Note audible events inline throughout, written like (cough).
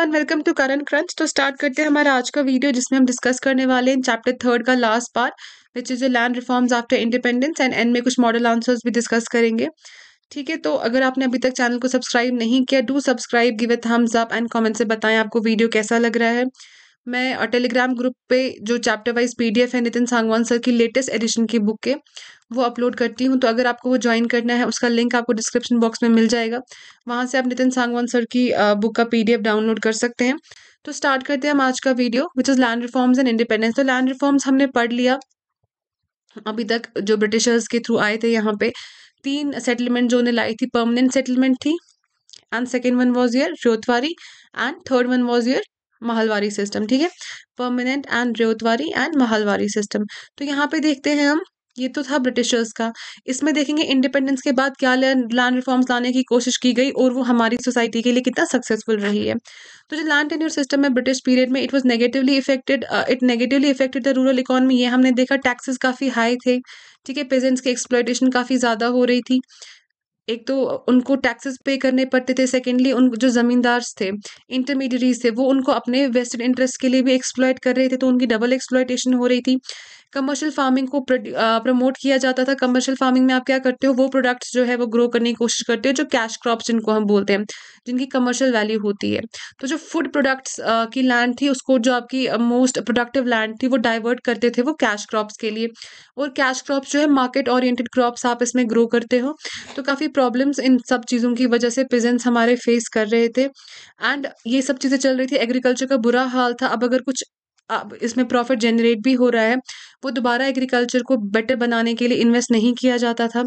Everyone welcome to Current Crunch तो start करते हैं हमारा आज का वीडियो जिसमें हम डिस्कस करने वाले हैं चैप्टर थर्ड का last part which is the land reforms after independence and and में कुछ मॉडल आंसर्स भी डिस्कस करेंगे ठीक है तो अगर आपने अभी तक चैनल को सब्सक्राइब नहीं किया do subscribe give a thumbs up and comment से बताएं आपको वीडियो कैसा लग रहा है मैं टेलीग्राम ग्रुप पे जो चैप्टर वाइज पीडीएफ है नितिन सांगवान सर की लेटेस्ट एडिशन की बुक के वो अपलोड करती हूँ तो अगर आपको वो ज्वाइन करना है उसका लिंक आपको डिस्क्रिप्शन बॉक्स में मिल जाएगा वहाँ से आप नितिन सांगवान सर की बुक का पी डाउनलोड कर सकते हैं तो स्टार्ट करते हैं हम आज का video which is land reforms and independence तो लैंड रिफॉर्म्स हमने पढ़ लिया अभी तक जो ब्रिटिशर्स के थ्रू आए थे यहाँ पे तीन सेटलमेंट जो उन्हें लाई थी परमानेंट सेटलमेंट थी एंड सेकेंड वन वॉज यर Ryotwari and third one was यर महलवारी सिस्टम ठीक है permanent and रोतवारी and Mahalwari system तो यहाँ पे देखते हैं हम ये तो था ब्रिटिशर्स का इसमें देखेंगे इंडिपेंडेंस के बाद क्या लैंड रिफॉर्म्स लाने की कोशिश की गई और वो हमारी सोसाइटी के लिए कितना सक्सेसफुल रही है तो जो लैंड टेन्यूर सिस्टम है ब्रिटिश पीरियड में it was negatively affected it negatively affected the rural economy ये हमने देखा टैक्सेस काफ़ी हाई थे ठीक है पेजेंट्स की एक्सप्लोइटेशन काफ़ी ज़्यादा हो रही थी एक तो उनको टैक्सेस पे करने पड़ते थे सेकेंडली उन जो ज़मींदार थे इंटरमीडियरीज थे वो उनको अपने वेस्टेड इंटरेस्ट के लिए भी एक्सप्लॉयट कर रहे थे तो उनकी डबल एक्सप्लॉयटेशन हो रही थी कमर्शियल फार्मिंग को प्रमोट uh, किया जाता था कमर्शियल फार्मिंग में आप क्या करते हो वो प्रोडक्ट्स जो है वो ग्रो करने की कोशिश करते हो जो कैश क्रॉप जिनको हम बोलते हैं जिनकी कमर्शियल वैल्यू होती है तो जो फूड प्रोडक्ट्स uh, की लैंड थी उसको जो आपकी मोस्ट प्रोडक्टिव लैंड थी वो डाइवर्ट करते थे वो कैश क्रॉप्स के लिए और कैश क्रॉप्स जो है मार्केट ओरिएंटेड क्रॉप्स आप इसमें ग्रो करते हो तो काफ़ी प्रॉब्लम्स इन सब चीज़ों की वजह से पिजेंस हमारे फेस कर रहे थे एंड ये सब चीज़ें चल रही थी एग्रीकल्चर का बुरा हाल था अब अगर कुछ इसमें प्रॉफिट जनरेट भी हो रहा है वो दोबारा एग्रीकल्चर को बेटर बनाने के लिए इन्वेस्ट नहीं किया जाता था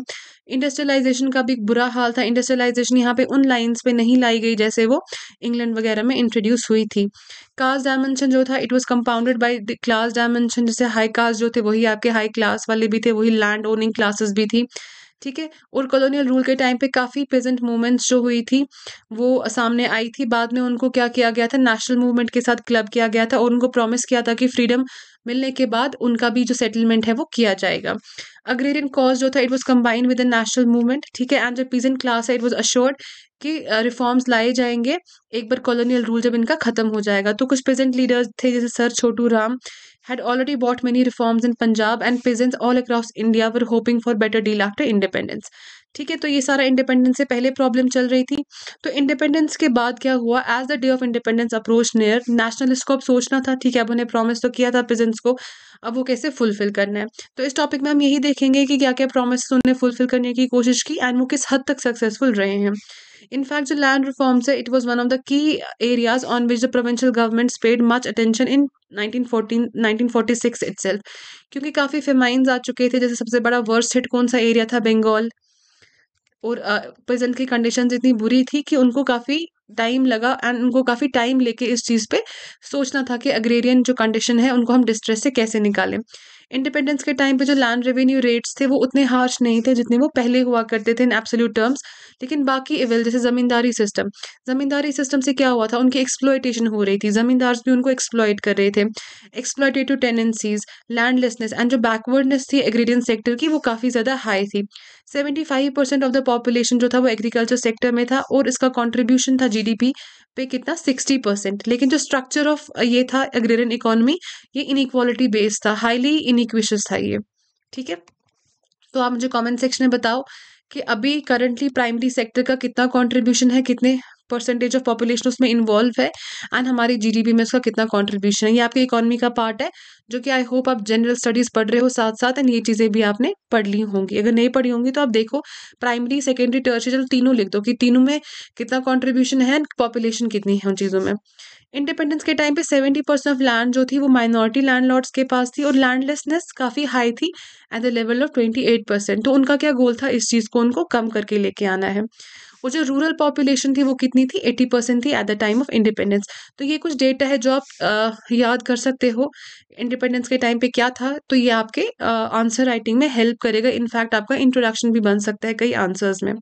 इंडस्ट्रियलाइजेशन का भी बुरा हाल था इंडस्ट्रियलाइजेशन यहाँ पे उन लाइंस पे नहीं लाई गई जैसे वो इंग्लैंड वगैरह में इंट्रोड्यूस हुई थी कास्ट डायमेंशन जो था it was compounded by class dimension जैसे हाई कास्ट जो थे वही आपके हाई क्लास वाले भी थे वही लैंड ओनिंग क्लासेस भी थी ठीक है और कॉलोनियल रूल के टाइम पे काफ़ी प्रेजेंट मूवमेंट्स जो हुई थी वो सामने आई थी बाद में उनको क्या किया गया था नेशनल मूवमेंट के साथ क्लब किया गया था और उनको प्रॉमिस किया था कि फ्रीडम मिलने के बाद उनका भी जो सेटलमेंट है वो किया जाएगा अग्रेरियन कॉज जो था it was combined with the national movement ठीक है एंड जो पीजेंट क्लास है इट वॉज अश्योर्ड कि रिफॉर्म्स uh, लाए जाएंगे एक बार कॉलोनियल रूल जब इनका खत्म हो जाएगा तो कुछ प्रेजेंट लीडर्स थे जैसे sir Chhotu Ram had already bought many reforms in Punjab and peasants all across India were hoping for better deal after independence. ठीक है तो ये सारा इंडिपेंडेंस से पहले प्रॉब्लम चल रही थी तो इंडिपेंडेंस के बाद क्या हुआ as the day of independence approach near nationalist को अब सोचना था ठीक है अब उन्हें प्रॉमिस तो किया था पिजेंट्स को अब वो कैसे फुलफिल करना है तो इस टॉपिक में हम यही देखेंगे कि क्या क्या प्रोमिस उन्हें फुलफिल करने की कोशिश की एंड वो किस हद तक सक्सेसफुल रहे हैं In जो लैंड रिफॉर्म्स है it was one of the key areas on which the provincial government paid much attention in 1914, 1946 itself. क्योंकि काफ़ी फेमाइंस आ चुके थे जैसे सबसे बड़ा वर्स्ट हिट कौन सा एरिया था बंगाल और प्रेजेंट की कंडीशन इतनी बुरी थी कि उनको काफ़ी टाइम लगा एंड उनको काफ़ी टाइम लेके इस चीज़ पे सोचना था कि अग्रेरियन जो कंडीशन है उनको हम डिस्ट्रेस से कैसे निकालें इंडिपेंडेंस के टाइम पे जो लैंड रेवेन्यू रेट्स थे वो उतने हार्श नहीं थे जितने वो पहले हुआ करते थे इन एब्सोल्यूट टर्म्स लेकिन बाकी एवेल जैसे ज़मींदारी सिस्टम ज़मींदारी सिस्टम से क्या हुआ था उनकी एक्सप्लॉयटेशन हो रही थी ज़मींदार भी उनको एक्सप्लॉयट कर रहे थे एक्सप्लॉयटेटिव टेंडेंसीज लैंडलेसनेस एंड जो बैकवर्डनेस थी एग्रीडियन सेक्टर की वो काफ़ी ज़्यादा हाई थी seventy five percent of the population जो था वो एग्रीकल्चर सेक्टर में था और इसका कॉन्ट्रीब्यूशन था पी पे कितना सिक्सटी परसेंट लेकिन जो स्ट्रक्चर ऑफ ये था एग्रेरियन इकोनॉमी ये इनक्वालिटी बेस्ड था हाईली इनक्विशियस था ये ठीक है तो आप मुझे कमेंट सेक्शन में बताओ कि अभी करंटली प्राइमरी सेक्टर का कितना कंट्रीब्यूशन है कितने परसेंटेज ऑफ पॉपुलेशन उसमें इन्वॉल्व है एंड हमारी जीडीपी में उसका कितना कॉन्ट्रीब्यूशन है ये आपकी इकोनॉमी का पार्ट है जो कि आई होप आप जनरल स्टडीज़ पढ़ रहे हो साथ साथ एंड ये चीज़ें भी आपने पढ़ ली होंगी अगर नहीं पढ़ी होंगी तो आप देखो प्राइमरी सेकेंडरी टर्चरल तीनों लिख दो कि तीनों में कितना कॉन्ट्रीब्यूशन है एंड पॉपुलेशन कितनी है उन चीज़ों में इंडिपेंडेंस के टाइम पे सेवेंटी परसेंट ऑफ लैंड जो थी वो माइनॉरिटी लैंड के पास थी और लैंडलेसनेस काफ़ी हाई थी at the level of twenty eight percent तो उनका क्या गोल था इस चीज़ को उनको कम करके लेके आना है वो जो रूरल पॉपुलेशन थी वो कितनी थी एटी परसेंट थी at the time of independence तो ये कुछ डेटा है जो आप याद कर सकते हो इंडिपेंडेंस के टाइम पे क्या था तो ये आपके आंसर राइटिंग में हेल्प करेगा इनफैक्ट आपका इंट्रोडक्शन भी बन सकता है कई आंसर्स में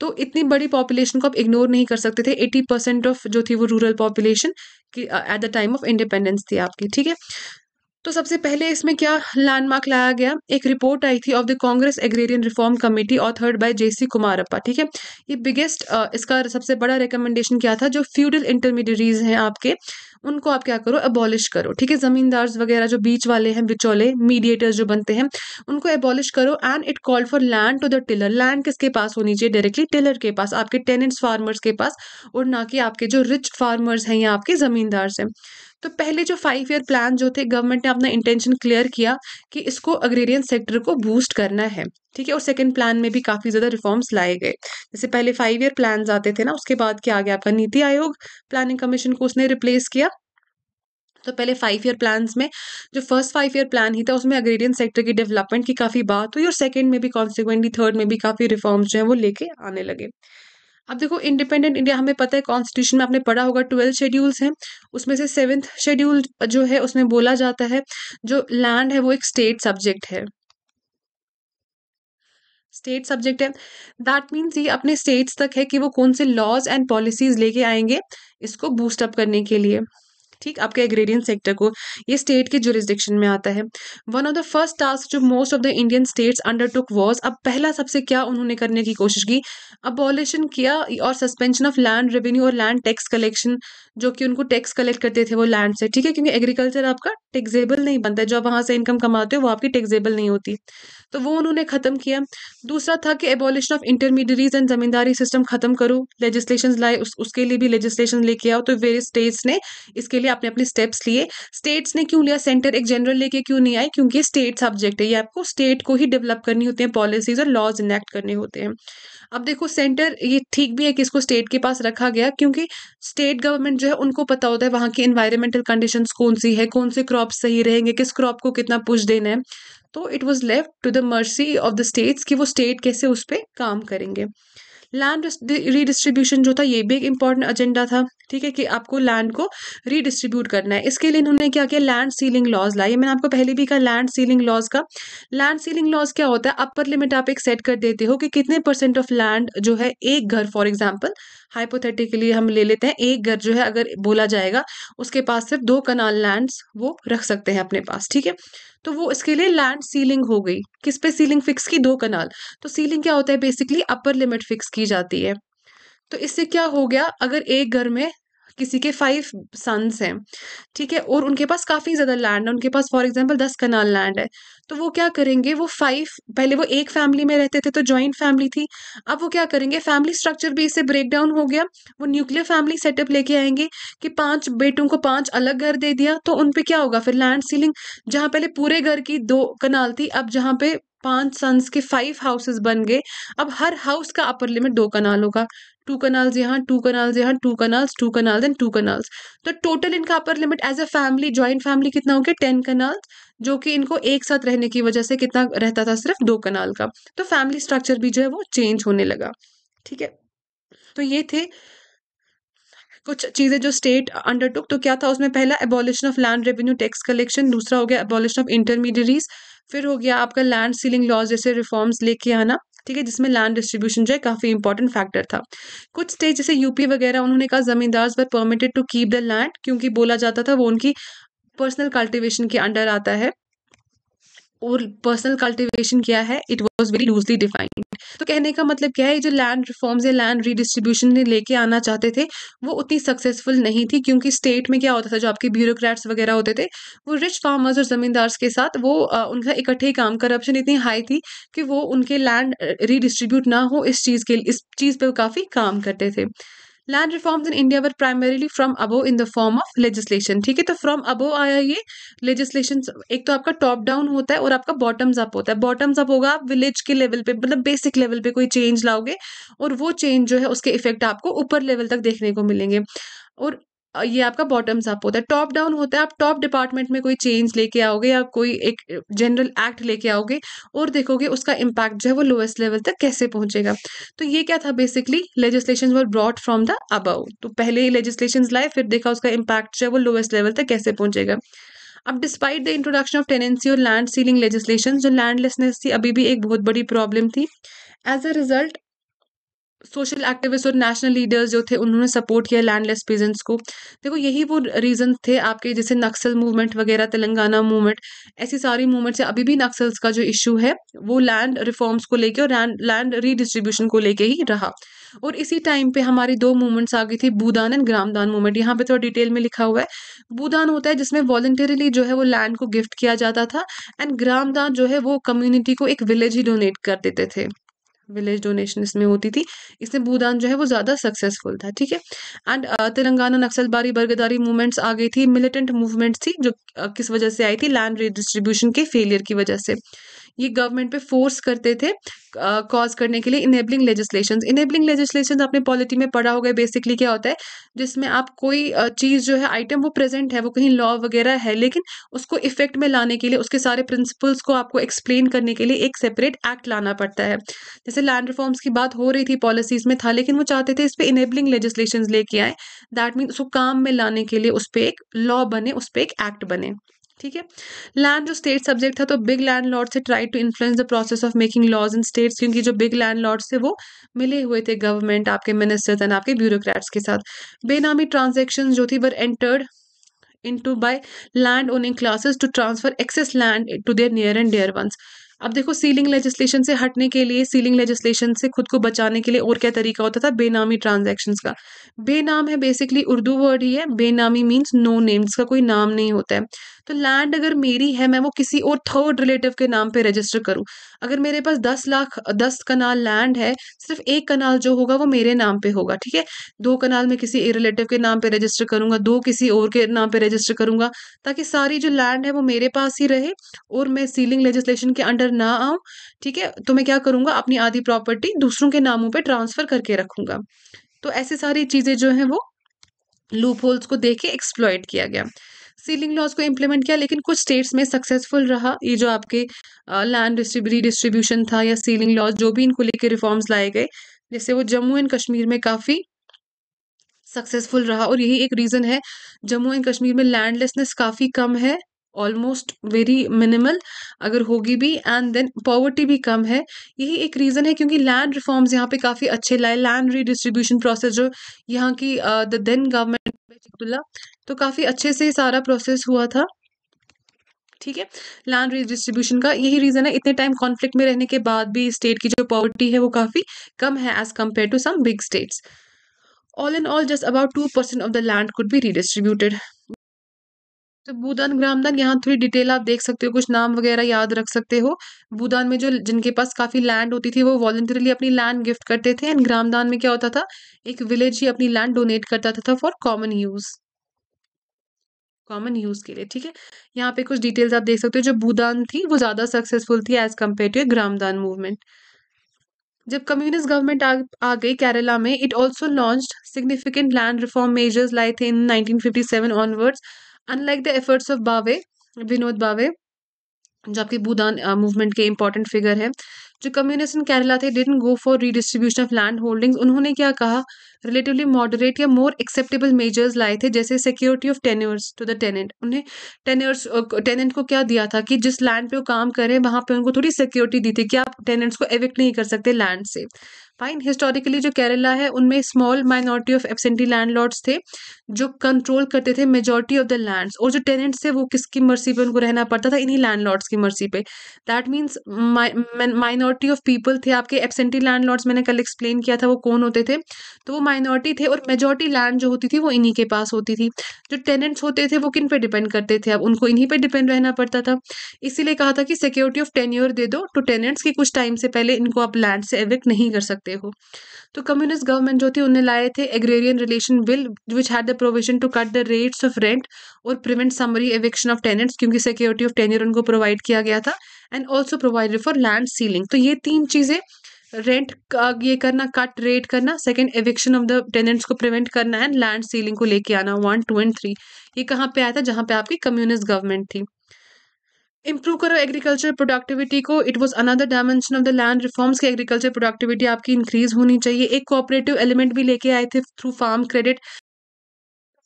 तो इतनी बड़ी पॉपुलेशन को आप इग्नोर नहीं कर सकते थे एटी परसेंट ऑफ जो थी वो rural population at the time of independence थी आपकी ठीक है तो सबसे पहले इसमें क्या लैंडमार्क लाया गया एक रिपोर्ट आई थी of the Congress agrarian reform committee authored by JC Kumarappa ठीक है ये बिगेस्ट इसका सबसे बड़ा रिकमेंडेशन क्या था जो फ्यूडल इंटरमीडियरीज हैं आपके उनको आप क्या करो एबॉलिश करो ठीक है जमींदार्स वगैरह जो बीच वाले हैं बिचौले मीडिएटर्स जो बनते हैं उनको एबॉलिश करो and it call for land to the tiller land किसके पास होनी चाहिए डायरेक्टली टिलर के पास आपके टेनेंट्स फार्मर्स के पास और ना कि आपके जो रिच फार्मर्स हैं या आपके जमींदार्स हैं तो पहले जो फाइव ईयर प्लान जो थे गवर्नमेंट ने अपना इंटेंशन क्लियर किया कि इसको अग्रेरियन सेक्टर को बूस्ट करना है ठीक है और सेकंड प्लान में भी काफ़ी ज़्यादा रिफॉर्म्स लाए गए जैसे पहले फाइव ईयर प्लान आते थे ना उसके बाद क्या आ गया आपका नीति आयोग प्लानिंग कमीशन को उसने रिप्लेस किया तो पहले फाइव ईयर प्लान में जो फर्स्ट फाइव ईयर प्लान ही था उसमें अग्रेरियन सेक्टर की डेवलपमेंट की काफ़ी बात हुई और सेकेंड में भी कॉन्सिक्वेंटली थर्ड में भी काफ़ी रिफॉर्म्स जो है वो लेके आने लगे अब देखो इंडिपेंडेंट इंडिया हमें पता है कॉन्स्टिट्यूशन में आपने पढ़ा होगा ट्वेल्थ शेड्यूल्स हैं उसमें से सेवन्थ शेड्यूल जो है उसमें बोला जाता है जो लैंड है वो एक स्टेट सब्जेक्ट है स्टेट सब्जेक्ट है दैट मीन्स ये अपने स्टेट्स तक है कि वो कौन से लॉज एंड पॉलिसीज लेके आएंगे इसको बूस्टअप करने के लिए ठीक आपके एग्रेडियन सेक्टर को ये स्टेट के जुरिस्डिक्शन में आता है one of the first task जो most of the Indian states undertook was अब पहला सबसे क्या उन्होंने करने की कोशिश की अबॉलिशन किया और सस्पेंशन ऑफ लैंड रेवेन्यू और लैंड टैक्स कलेक्शन जो कि उनको टैक्स कलेक्ट करते थे वो लैंड से ठीक है क्योंकि एग्रीकल्चर आपका टैक्सेबल नहीं बनता जो आप वहाँ से इनकम कमाते हो वो आपकी टैक्सेबल नहीं होती तो वो उन्होंने ख़त्म किया दूसरा था कि abolition of intermediaries and zamindari system ख़त्म करो लेजिस्लेशन लाए उस, उसके लिए भी लेजिस्लेशन लेके आओ तो वेरियस स्टेट्स ने इसके लिए लिए आपने अपने स्टेप्स लिए स्टेट्स ने क्यों लिया सेंटर एक जनरल लेके क्यों नहीं आए क्योंकि स्टेट सब्जेक्ट है ये आपको स्टेट को ही डेवलप करनी होती है पॉलिसीज और लॉज इनेक्ट करने होते हैं अब देखो सेंटर ये ठीक भी है कि इसको स्टेट के पास रखा गया क्योंकि स्टेट गवर्नमेंट जो है उनको पता होता है वहाँ की इन्वायरमेंटल कंडीशन कौन सी है कौन से क्रॉप सही रहेंगे किस क्रॉप को कितना पुश देना है तो it was left to the mercy of the states कि वो स्टेट कैसे उस पर काम करेंगे लैंड रीडिस्ट्रीब्यूशन जो था ये भी एक इंपॉर्टेंट एजेंडा था ठीक है कि आपको लैंड को रीडिस्ट्रीब्यूट करना है इसके लिए इन्होंने क्या किया लैंड सीलिंग लॉज लाए मैंने आपको पहले भी कहा लैंड सीलिंग लॉज का लैंड सीलिंग लॉज क्या होता है अपर लिमिट आप एक सेट कर देते हो कि कितने परसेंट ऑफ लैंड जो है एक घर फॉर एग्जाम्पल हाइपोथेटिकली हम ले लेते हैं एक घर जो है अगर बोला जाएगा उसके पास सिर्फ दो कनाल लैंड्स वो रख सकते हैं अपने पास ठीक है तो वो इसके लिए लैंड सीलिंग हो गई किस पे सीलिंग फिक्स की दो कनाल तो सीलिंग क्या होता है बेसिकली अपर लिमिट फिक्स की जाती है तो इससे क्या हो गया अगर एक घर में किसी के फाइव सन्स हैं ठीक है और उनके पास काफ़ी ज़्यादा लैंड है उनके पास फॉर एग्जांपल दस कनाल लैंड है तो वो क्या करेंगे वो फाइव पहले वो एक फैमिली में रहते थे तो जॉइंट फैमिली थी अब वो क्या करेंगे फैमिली स्ट्रक्चर भी इससे ब्रेक डाउन हो गया वो न्यूक्लियर फैमिली सेटअप लेके आएंगे कि पाँच बेटों को पाँच अलग घर दे दिया तो उन पर क्या होगा फिर लैंड सीलिंग जहाँ पहले पूरे घर की दो कनाल थी अब जहाँ पे पांच सन्स के फाइव हाउसेस बन गए अब हर हाउस का अपर लिमिट दो कनाल होगा टू कनाल्स यहाँ टू कनाल्स यहाँ two kanals two kanals and two kanals तो टोटल इनका upper limit as a family joint family कितना हो गया टेन कनाल्स जो कि इनको एक साथ रहने की वजह से कितना रहता था सिर्फ दो कनाल का तो फैमिली स्ट्रक्चर भी जो है वो चेंज होने लगा ठीक है तो ये थे कुछ चीज़ें जो स्टेट अंडरटुक तो क्या था उसमें पहला abolition of land revenue tax collection दूसरा हो गया एबॉलिशन ऑफ इंटरमीडियरीज फिर हो गया आपका लैंड सीलिंग लॉज जैसे रिफॉर्म्स लेके आना ठीक है जिसमें लैंड डिस्ट्रीब्यूशन जो है काफ़ी इंपॉर्टेंट फैक्टर था कुछ स्टेट जैसे यूपी वगैरह उन्होंने कहा zamindars were permitted to keep the land क्योंकि बोला जाता था वो उनकी पर्सनल कल्टिवेशन के अंडर आता है और पर्सनल कल्टिवेशन क्या है it was very loosely defined तो कहने का मतलब क्या है जो लैंड रिफॉर्म्स या लैंड रीडिस्ट्रीब्यूशन ने लेके आना चाहते थे वो उतनी सक्सेसफुल नहीं थी क्योंकि स्टेट में क्या होता था जो आपके ब्यूरोक्रेट्स वगैरह होते थे वो रिच फार्मर्स और ज़मींदार्स के साथ वो आ, उनका इकट्ठे काम करप्शन इतनी हाई थी कि वो उनके लैंड रीडिस्ट्रीब्यूट ना हो इस चीज़ के इस चीज़ पर काफ़ी काम करते थे land reforms in India were primarily from above in the form of legislation ठीक है तो फ्रॉम अबो आया ये लेजिस्लेशन एक तो आपका टॉप डाउन होता है और आपका बॉटम्स अप होता है बॉटम्स अप होगा आप विलेज के लेवल पे मतलब बेसिक लेवल पे कोई चेंज लाओगे और वो चेंज जो है उसके इफेक्ट आपको ऊपर लेवल तक देखने को मिलेंगे और ये आपका बॉटम्स अप होता है टॉप डाउन होता है आप टॉप डिपार्टमेंट में कोई चेंज लेके आओगे या कोई एक जनरल एक्ट लेके आओगे और देखोगे उसका इम्पैक्ट जो है वो लोएस्ट लेवल तक कैसे पहुंचेगा तो ये क्या था basically legislation were brought from the above तो पहले लेजिस्लेशन लाए फिर देखा उसका इम्पैक्ट जो है वो लोएस्ट लेवल तक कैसे पहुंचेगा अब despite the introduction of tenancy और लैंड सीलिंग लेजिस्लेशन जो लैंडलेसनेस थी अभी भी एक बहुत बड़ी प्रॉब्लम थी as a result social activist और नेशनल लीडर्स जो थे उन्होंने सपोर्ट किया लैंडलेस पीजेंट्स को देखो यही वो रीजन थे आपके जैसे नक्सल मूवमेंट वगैरह तेलंगाना मूवमेंट ऐसी सारी मूवमेंट से अभी भी नक्सल्स का जो इशू है वो लैंड रिफॉर्म्स को लेके और लैंड रीडिस्ट्रीब्यूशन को लेके ही रहा और इसी टाइम पे हमारी दो मूवमेंट्स आ गई थी बूदान एंड ग्रामदान मूवमेंट यहाँ पे थोड़ा डिटेल में लिखा हुआ है बूदान होता है जिसमें वॉलंटरीली जो है वो लैंड को गिफ्ट किया जाता था एंड ग्रामदान जो है वो कम्युनिटी को एक विलेज ही डोनेट कर देते थे विलेज डोनेशन इसमें होती थी इसमें भूदान जो है वो ज़्यादा सक्सेसफुल था ठीक है and uh, Telangana Naxalbari Bargadari movements आ गई थी मिलिटेंट मूवमेंट्स थी जो uh, किस वजह से आई थी लैंड रिडिस्ट्रीब्यूशन के फेलियर की वजह से ये गवर्नमेंट पे फोर्स करते थे कॉज uh, करने के लिए इनेबलिंग लेजिस्लेशन इनेबलिंग लेजिस्लेशन आपने पॉलिटी में पढ़ा होगा बेसिकली क्या होता है जिसमें आप कोई uh, चीज़ जो है आइटम वो प्रेजेंट है वो कहीं लॉ वगैरह है लेकिन उसको इफेक्ट में लाने के लिए उसके सारे प्रिंसिपल्स को आपको एक्सप्लेन करने के लिए एक सेपरेट एक्ट लाना पड़ता है जैसे लैंड रिफॉर्म्स की बात हो रही थी पॉलिसीज में था लेकिन वो चाहते थे इस पर इनेबलिंग लेजिस्लेशन लेके आए दैट मीन उसको काम में लाने के लिए उस पर एक लॉ बने उस पर एक एक्ट बने ठीक है लैंड जो स्टेट सब्जेक्ट था तो बिग लैंड लॉर्ड से try to influence the process of making laws in states क्योंकि जो बिग लैंड लॉर्ड थे वो मिले हुए थे गवर्नमेंट आपके मिनिस्टर्स एंड आपके ब्यूरोक्रेट्स के साथ बेनामी ट्रांजेक्शन जो थी were entered in to by land owning classes to transfer excess land to their near and dear ones अब देखो सीलिंग लेजिस्लेशन से हटने के लिए सीलिंग लेजिस्लेशन से खुद को बचाने के लिए और क्या तरीका होता था बेनामी ट्रांजेक्शन का बेनाम है बेसिकली उर्दू वर्ड ही है बेनामी मीन्स नो नेम का कोई नाम नहीं होता है तो लैंड अगर मेरी है मैं वो किसी और थर्ड रिलेटिव के नाम पे रजिस्टर करूँ अगर मेरे पास दस लाख दस कनाल लैंड है सिर्फ एक कनाल जो होगा वो मेरे नाम पे होगा ठीक है दो कनाल मैं किसी रिलेटिव के नाम पे रजिस्टर करूंगा दो किसी और के नाम पे रजिस्टर करूंगा ताकि सारी जो लैंड है वो मेरे पास ही रहे और मैं सीलिंग लेजिस्लेशन के अंडर ना आऊँ ठीक है तो मैं क्या करूँगा अपनी आधी प्रॉपर्टी दूसरों के नामों पर ट्रांसफ़र करके रखूंगा तो ऐसी सारी चीज़ें जो हैं वो लूप होल्स को देख के एक्सप्लॉयट किया गया सीलिंग लॉज को इम्प्लीमेंट किया लेकिन कुछ स्टेट्स में सक्सेसफुल रहा ये जो आपके लैंड रिडिस्ट्रीब्यूशन था या सीलिंग लॉज जो भी इनको लेके रिफॉर्म्स लाए गए जैसे वो जम्मू एंड कश्मीर में काफ़ी सक्सेसफुल रहा और यही एक रीज़न है जम्मू एंड कश्मीर में लैंडलेसनेस काफ़ी कम है ऑलमोस्ट वेरी मिनिमल अगर होगी भी एंड देन पॉवर्टी भी कम है यही एक रीज़न है क्योंकि लैंड रिफॉर्म्स यहाँ पे काफ़ी अच्छे लाए लैंड रीडिस्ट्रीब्यूशन प्रोसेस जो यहाँ की द देन गवर्नमेंट तो काफ़ी अच्छे से सारा प्रोसेस हुआ था ठीक है लैंड रिडिस्ट्रीब्यूशन का यही रीज़न है इतने टाइम कॉन्फ्लिक्ट में रहने के बाद भी स्टेट की जो पॉवर्टी है वो काफ़ी कम है as compare to some big states all in all just about two percent of the land could be redistributed तो ग्राम ग्रामदान यहाँ थोड़ी डिटेल आप देख सकते हो कुछ नाम वगैरह याद रख सकते हो भूदान में जो जिनके पास काफ़ी लैंड होती थी वो वॉलेंटरली अपनी लैंड गिफ्ट करते थे एंड ग्रामदान में क्या होता था एक विलेज ही अपनी लैंड डोनेट करता था for common use common use के लिए ठीक है यहाँ पे कुछ डिटेल्स आप देख सकते हो जो बूदान थी वो ज़्यादा सक्सेसफुल थी as compare to Gramdan movement जब कम्युनिस्ट गवर्नमेंट आ, आ गई केरला में it also launch significant land reform measures लाए थे in 1957 onwards unlike the efforts of Bave Vinod Bave जो आपके भूदान मूवमेंट के इंपॉर्टेंट फिगर है जो कम्युनिस्ट इन केरला थे didn't go for redistribution of land holding उन्होंने क्या कहा रिलेटिवली मॉडरेट या मोर एक्सेप्टेबल मेजर्स लाए थे जैसे security of tenures to the tenant उन्हें टेनर्स टेनेंट uh, को क्या दिया था कि जिस लैंड पे वो काम करें वहाँ पे उनको थोड़ी सिक्योरिटी दी थी कि आप टेनेंट्स को एविक्ट नहीं कर सकते लैंड से फाइन हिस्टोरिकली जो केरला है उनमें small minority of absentee land थे जो कंट्रोल करते थे मेजोरिटी ऑफ द लैंड्स और जो टेनेंट्स थे वो किसकी मर्सी पे उनको रहना पड़ता था इन्हीं लैंड की मर्सी पे that means minority of people थे आपके एबसेंटी लैंड मैंने कल एक्सप्लेन किया था वो कौन होते थे तो वो माइनॉरिटी थे और मेजोरिटी लैंड जो होती थी वो इन्हीं के पास होती थी जो टेनेंट्स होते थे वो किन पे डिपेंड करते थे अब उनको इन्हीं पे डिपेंड रहना पड़ता था इसीलिए कहा था कि सिक्योरिटी ऑफ टेन्योर दे दो टू टेनेंट्स की कुछ टाइम से पहले इनको आप लैंड से एविक्ट नहीं कर सकते सकते हो तो कम्युनिस्ट गवर्नमेंट जो थी उन्हें लाए थे agrarian relation bill which had the provision to cut the rates of rent और prevent summary eviction of tenants क्योंकि सिक्योरिटी ऑफ टेनियर उनको प्रोवाइड किया गया था and also provided for land ceiling तो ये तीन चीज़ें रेंट का ये करना कट रेट करना second eviction of the tenants को प्रिवेंट करना एंड लैंड सीलिंग को लेके आना वन टू एंड थ्री ये कहाँ पे आया था जहाँ पे आपकी कम्युनिस्ट गवर्नमेंट थी इम्प्रूव करो एग्रीकल्चर प्रोडक्टिविटी को it was another dimension of the land reforms के एग्रीकल्चर प्रोडक्टिविटी आपकी इंक्रीज होनी चाहिए एक कोऑपरेटिव एलिमेंट भी लेके आए थे through farm credit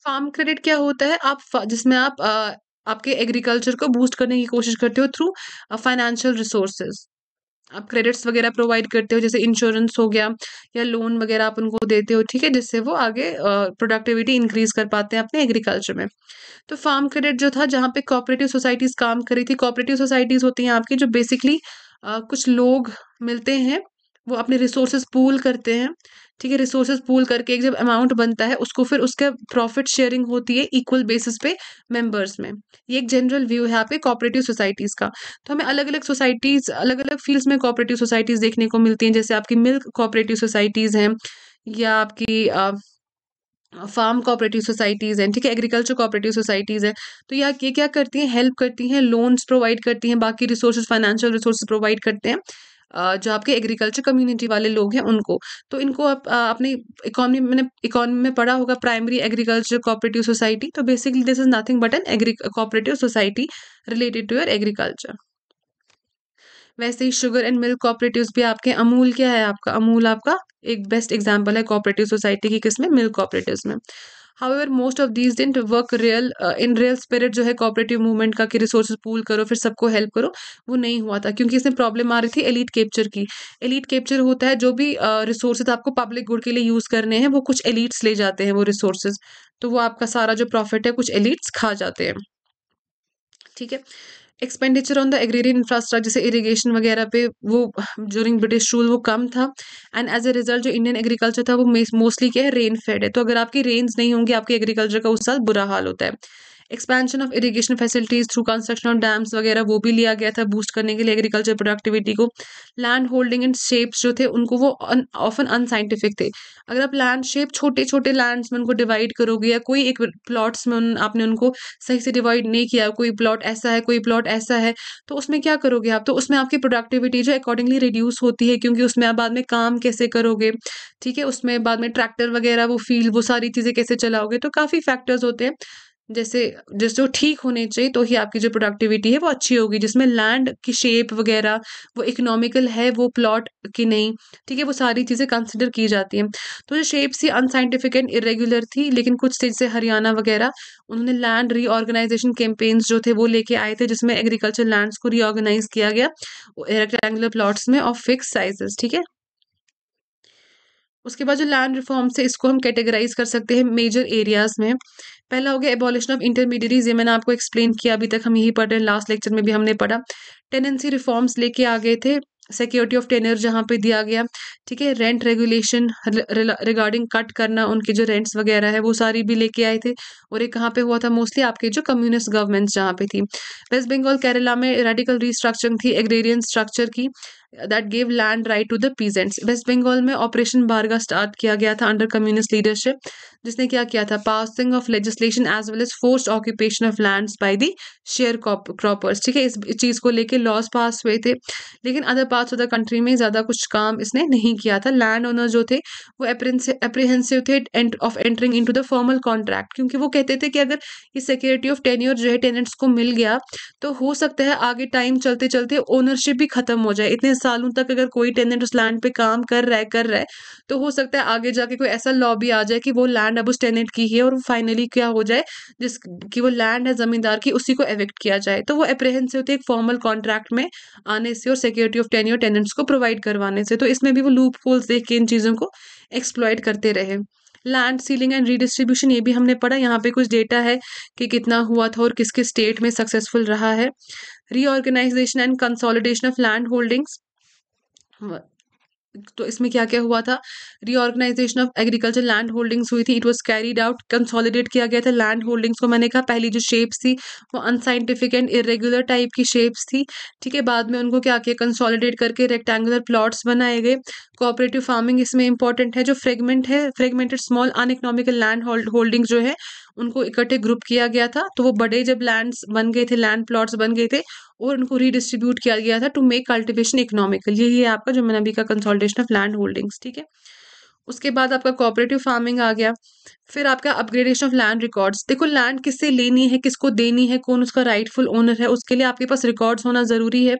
farm credit क्या होता है आप जिसमें आप आ, आपके एग्रीकल्चर को बूस्ट करने की कोशिश करते हो थ्रू फाइनेंशियल रिसोर्सेज आप क्रेडिट्स वगैरह प्रोवाइड करते हो जैसे इंश्योरेंस हो गया या लोन वगैरह आप उनको देते हो ठीक है जिससे वो आगे प्रोडक्टिविटी इंक्रीज कर पाते हैं अपने एग्रीकल्चर में तो फार्म क्रेडिट जो था जहाँ पे कोऑपरेटिव सोसाइटीज़ काम करी थी कोऑपरेटिव सोसाइटीज़ होती हैं आपकी जो बेसिकली कुछ लोग मिलते हैं वो अपने रिसोर्सेज पूल करते हैं ठीक है रिसोर्सेज पूल करके एक जब अमाउंट बनता है उसको फिर उसका प्रॉफिट शेयरिंग होती है इक्वल बेसिस पे मेंबर्स में ये एक जनरल व्यू है यहाँ पे कॉपरेटिव सोसाइटीज़ का तो हमें अलग अलग सोसाइटीज़ अलग अलग फील्ड्स में कॉपरेटिव सोसाइटीज़ देखने को मिलती हैं जैसे आपकी मिल्क कॉपरेटिव सोसाइटीज़ हैं या आपकी आ, फार्म कोऑपरेटिव सोसाइटीज़ हैं ठीक है एग्रीकल्चर कोऑपरेटिव सोसाइटीज़ हैं तो यहाँ ये क्या करती हैं हेल्प करती हैं लोन्स प्रोवाइड करती हैं बाकी रिसोर्स फाइनेंशियल रिसोर्स प्रोवाइड करते हैं जो आपके एग्रीकल्चर कम्युनिटी वाले लोग हैं उनको तो इनको आप अपने इकोनॉमी मैंने इकोनॉमी में पढ़ा होगा प्राइमरी एग्रीकल्चर कोऑपरेटिव सोसाइटी तो basically this is nothing but an agri cooperative society related to your agriculture वैसे ही शुगर एंड मिल्क कॉपरेटिव भी आपके अमूल क्या है आपका अमूल आपका एक बेस्ट एग्जाम्पल है कोऑपरेटिव सोसाइटी की किसमें मिल्क कॉपरेटिव में however most of these didn't work real in real spirit जो है कॉपरेटिव मूवमेंट का कि रिसोर्स पूल करो फिर सबको हेल्प करो वो नहीं हुआ था क्योंकि इसमें प्रॉब्लम आ रही थी एलिट कैप्चर की एलिट कैप्चर होता है जो भी रिसोर्सेज uh, आपको पब्लिक गुड के लिए यूज़ करने हैं वो कुछ एलिट्स ले जाते हैं वो रिसोर्सेज तो वो आपका सारा जो प्रॉफिट है कुछ एलिट्स खा जाते हैं ठीक है expenditure on the agrarian infrastructure जैसे इरीगेशन वगैरह पे वो ज्यूरिंग ब्रिटिश रूल वो कम था एंड एज ए रिजल्ट जो इंडियन एग्रीकल्चर था वो मोस्टली क्या है रेन फेड है तो अगर आपकी रेन्स नहीं होंगी आपके एग्रीकल्चर का उस साल बुरा हाल होता है expansion of irrigation facilities through construction of dams वगैरह वो भी लिया गया था बूस्ट करने के लिए एग्रीकल्चर प्रोडक्टिविटी को लैंड होल्डिंग एंड शेप्स जो थे उनको वो ऑफन अनसाइंटिफिक थे अगर आप लैंड शेप छोटे छोटे लैंड्स में उनको डिवाइड करोगे या कोई एक प्लॉट्स में उन, आपने उनको सही से डिवाइड नहीं किया कोई प्लॉट ऐसा है कोई प्लॉट ऐसा है तो उसमें क्या करोगे आप तो उसमें आपकी प्रोडक्टिविटी जो अकॉर्डिंगली रिड्यूस होती है क्योंकि उसमें आप बाद में काम कैसे करोगे ठीक है उसमें बाद में ट्रैक्टर वगैरह वो फील्ड वो सारी चीज़ें कैसे चलाओगे तो काफ़ी फैक्टर्स होते हैं जैसे जैसे जो ठीक होने चाहिए तो ही आपकी जो प्रोडक्टिविटी है वो अच्छी होगी जिसमें लैंड की शेप वगैरह वो इकोनॉमिकल है वो प्लॉट की नहीं ठीक है वो सारी चीज़ें कंसिडर की जाती हैं तो जो शेप ही अनसाइंटिफिक एंड इरेगुलर थी लेकिन कुछ स्टेज से हरियाणा वगैरह उन्होंने लैंड रीऑर्गेनाइजेशन कैंपेन्स जो थे वो लेके आए थे जिसमें एग्रीकल्चर लैंड्स को रीऑर्गेनाइज किया गया रेक्टेंगुलर प्लॉट्स में और फिक्स साइजेस ठीक है उसके बाद जो लैंड रिफॉर्म से इसको हम कैटेगराइज कर सकते हैं मेजर एरियाज में पहला हो गया एबॉलिशन ऑफ इंटरमीडियरीज ये मैंने आपको एक्सप्लेन किया अभी तक हम यही पढ़ रहे हैं लास्ट लेक्चर में भी हमने पढ़ा टेनेंसी रिफॉर्म्स लेके आ गए थे सिक्योरिटी ऑफ टेनर जहाँ पे दिया गया ठीक है रेंट रेगुलेशन रिगार्डिंग कट करना उनके जो रेंट्स वगैरह है वो सारी भी लेके आए थे और ये कहाँ पे हुआ था मोस्टली आपके जो कम्युनिस्ट गवर्नमेंट्स जहाँ पे थी वेस्ट बंगाल केरला में रेडिकल रीस्ट्रक्चरिंग थी एग्रेरियन स्ट्रक्चर की that gave land right to the peasants West Bengal में ऑपरेशन बारगा स्टार्ट किया गया था अंडर कम्युनिस्ट लीडरशिप जिसने क्या किया था passing of legislation as well as force occupation of land by the sharecroppers ठीक है इस चीज़ को लेके लॉज पास हुए थे लेकिन other parts of the country में ज़्यादा कुछ काम इसने नहीं किया था लैंड ओनर जो थे वो अप्रिहेंसिव थे of entering in to the formal contract क्योंकि वो कहते थे कि अगर ये सिक्योरिटी ऑफ टेन्योर जो है टेनेंट्स को मिल गया तो हो सकता है आगे टाइम चलते चलते ओनरशिप भी खत्म हो जाए इतने सालों तक अगर कोई टेनेंट उस लैंड पे काम कर रहा है कर रहा है तो हो सकता है आगे जाके कोई ऐसा लॉ भी आ जाए कि वो लैंड अब उस टेनेंट की है और फाइनली क्या हो जाए जिस कि वो लैंड है जमींदार की उसी को एवेक्ट किया जाए तो वो अप्रेहेंसिव होती है एक फॉर्मल कॉन्ट्रैक्ट में आने से और सिक्योरिटी ऑफ टेन्योर टेनेंट्स को प्रोवाइड करवाने से तो इसमें भी वो लूप होल्स देख के इन चीज़ों को एक्सप्लॉयट करते रहे लैंड सीलिंग एंड रीडिस्ट्रीब्यूशन ये भी हमने पढ़ा यहाँ पे कुछ डेटा है कि कितना हुआ था और किस किस स्टेट में सक्सेसफुल रहा है reorganisation and consolidation of land holdings तो इसमें क्या क्या हुआ था reorganisation of agriculture land holdings हुई थी it was carried out consolidate किया गया था लैंड होल्डिंग्स को मैंने कहा पहली जो शेप्स थी वो अनसाइंटिफिक एंड इरेगुलर टाइप की शेप्स थी ठीक है बाद में उनको क्या किया कंसोलिडेट करके रेक्टेंगुलर प्लॉट्स बनाए गए कोऑपरेटिव फार्मिंग इसमें इंपॉर्टेंट है जो फ्रेगमेंट है fragmented small uneconomical land holding जो है उनको इकट्ठे ग्रुप किया गया था तो वो बड़े जब लैंड्स बन गए थे लैंड प्लॉट्स बन गए थे और उनको रीडिस्ट्रीब्यूट किया गया था टू मेक कल्टिवेशन इकोनॉमिकल यही है आपका जो मैंने अभी का कंसोल्टेशन ऑफ लैंड होल्डिंग्स ठीक है उसके बाद आपका कोऑपरेटिव फार्मिंग आ गया फिर आपका अपग्रेडेशन ऑफ लैंड रिकॉर्ड्स देखो लैंड किससे लेनी है किसको देनी है कौन उसका राइटफुल ओनर है उसके लिए आपके पास रिकॉर्ड्स होना ज़रूरी है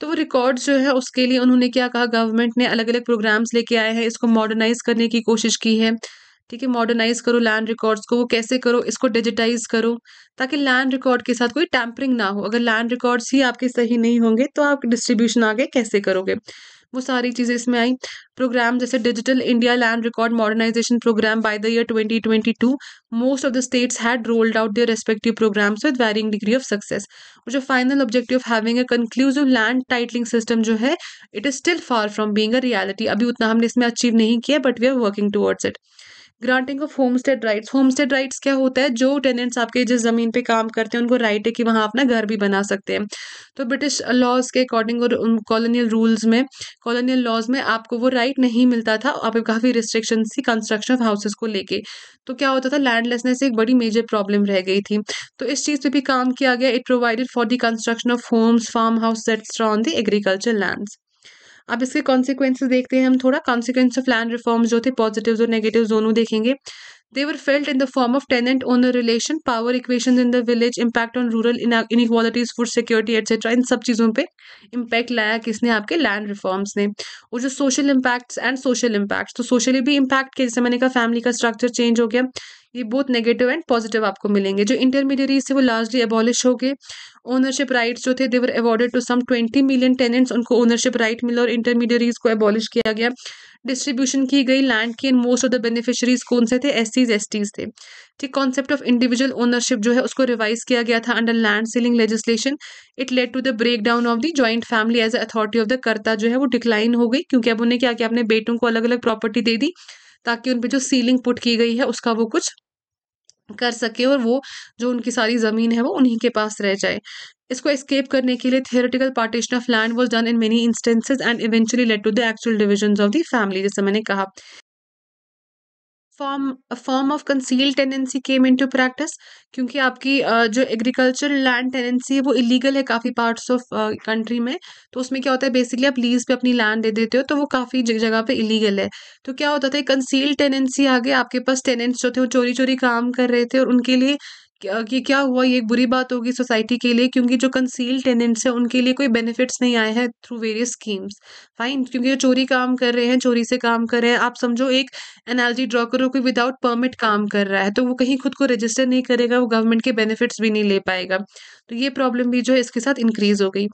तो वो रिकॉर्ड्स जो है उसके लिए उन्होंने क्या कहा गवर्नमेंट ने अलग अलग प्रोग्राम्स लेके आए हैं इसको मॉडर्नाइज करने की कोशिश की है ठीक है मॉडर्नाइज करो लैंड रिकॉर्ड्स को वो कैसे करो इसको डिजिटाइज करो ताकि लैंड रिकॉर्ड के साथ कोई टैम्परिंग ना हो अगर लैंड रिकॉर्ड्स ही आपके सही नहीं होंगे तो आप डिस्ट्रीब्यूशन आगे कैसे करोगे वो सारी चीज़ें इसमें आई प्रोग्राम जैसे digital India land record modernisation programme by the year 2022 most of the states had rolled out their respective programmes with varying degree of success और जो final objective having a conclusive land titling system जो है it is still far from being a reality अभी उतना हमने इसमें achieve नहीं किया but we are working towards it granting of homestead rights state rights क्या होता है जो टेनेंट्स आपके जिस ज़मीन पे काम करते हैं उनको राइट है कि वहाँ अपना घर भी बना सकते हैं तो ब्रिटिश लॉज के अकॉर्डिंग और कॉलोनियल रूल्स में कॉलोनियल लॉज में आपको वो राइट नहीं मिलता था आप काफ़ी रिस्ट्रिक्शन थी कंस्ट्रक्शन ऑफ हाउसेज को लेके तो क्या होता था लैंडलेसनेस एक बड़ी मेजर प्रॉब्लम रह गई थी तो इस चीज़ पर भी काम किया गया it provided for the construction of homes farm house sets on the agriculture lands अब इसके कॉन्सिक्वेंस देखते हैं हम थोड़ा कॉन्सिक्वेंस ऑफ लैंड रिफॉर्म जो थे पॉजिटिव और नेगेटिव दोनों देखेंगे they were failed in the form of tenant owner relation power equation in the village impact on rural equalities food security etcetera इन सब चीज़ों पर इम्पैक्ट लाया किसने आपके लैंड रिफॉर्म्स ने और जो social impacts and social impacts तो सोशली भी इम्पैक्ट के जैसे मैंने कहा फैमिली का स्ट्रक्चर चेंज हो गया ये बहुत नेगेटिव एंड पॉजिटिव आपको मिलेंगे जो इंटरमीडियरीज थे वो लार्जली एबॉलिश हो गए ओनरशिप राइट्स जो थे they were awarded to some twenty million tenants उनको ओनरशिप राइट मिला और इंटरमीडियरीज को एबॉलिश किया गया डिस्ट्रीब्यूशन की गई लैंड की and most of the beneficiaries कौन से थे एस सीज एस टीज थे ठीक कॉन्सेप्ट ऑफ इंडिविजुअल ओनरशिप जो है उसको रिवाइज किया गया था under land ceiling legislation it led to the break down of the joint family as authority of the karta जो है वो डिक्लाइन हो गई क्योंकि अब उन्हें क्या किया अपने बेटों को अलग अलग प्रॉपर्टी दे दी ताकि उन पर जो सीलिंग पुट की गई है उसका वो कुछ कर सके और वो जो उनकी सारी ज़मीन है वो उन्हीं के पास रह जाए इसको एस्केप करने के लिए theoretical partition of land was done in many instances and eventually led to the actual division of the family जैसे मैंने कहा form form of conceal tenancy came into practice क्योंकि आपकी जो एग्रीकल्चर लैंड टेनेंसी है वो illegal है काफ़ी पार्ट्स ऑफ कंट्री में तो उसमें क्या होता है बेसिकली आप लीज पे अपनी लैंड दे देते हो तो वो काफ़ी जगह पे इलीगल है तो क्या होता था कंसील टेनेंसी आ गए आपके पास टेनेंट्स जो थे वो चोरी चोरी काम कर रहे थे और उनके लिए कि क्या हुआ ये एक बुरी बात होगी सोसाइटी के लिए क्योंकि जो कंसील टेनेंट्स हैं उनके लिए कोई बेनिफिट्स नहीं आए हैं थ्रू वेरियस स्कीम्स फाइन क्योंकि जो चोरी काम कर रहे हैं चोरी से काम कर रहे हैं आप समझो एक एनालजी ड्रॉ करो कोई विदाउट परमिट काम कर रहा है तो वो कहीं खुद को रजिस्टर नहीं करेगा वो गवर्नमेंट के बेनिफिट्स भी नहीं ले पाएगा तो ये प्रॉब्लम भी जो है इसके साथ इंक्रीज हो गई